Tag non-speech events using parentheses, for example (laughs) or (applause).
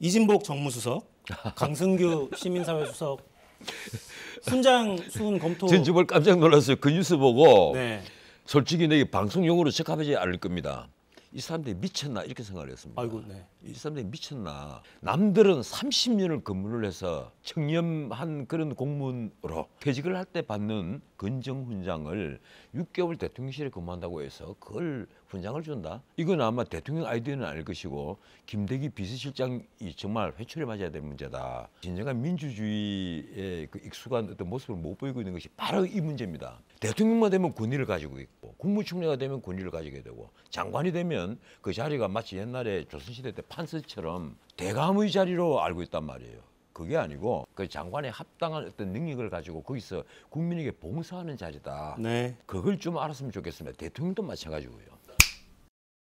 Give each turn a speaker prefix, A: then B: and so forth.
A: 이진복 정무수석, (laughs) 강승규 시민사회수석 훈장
B: 수훈 검토. 전정 깜짝 놀랐어요. 그 뉴스 보고 네. 솔직히 내 방송용으로 체크하지 않을 겁니다. 이 사람들이 미쳤나 이렇게 생각을 했습니다. 아이고, 네. 이 사람들이 미쳤나. 남들은 30년을 근무를 해서 청렴한 그런 공무원으로 퇴직을 할 때 받는 근정 훈장을 6개월 대통령실에 근무한다고 해서 그걸 훈장을 준다. 이건 아마 대통령 아이디어는 아닐 것이고 김대기 비서실장이 정말 회초를 맞아야 될 문제다. 진정한 민주주의의 그 익숙한 어떤 모습을 못 보이고 있는 것이 바로 이 문제입니다. 대통령만 되면 권위를 가지고 있고 국무총리가 되면 권위를 가지게 되고 장관이 되면 보면 그 자리가 마치 옛날에 조선시대 때 판서처럼 대감의 자리로 알고 있단 말이에요. 그게 아니고 그 장관의 합당한 어떤 능력을 가지고 거기서 국민에게 봉사하는 자리다. 네. 그걸 좀 알았으면 좋겠습니다. 대통령도 마찬가지고요.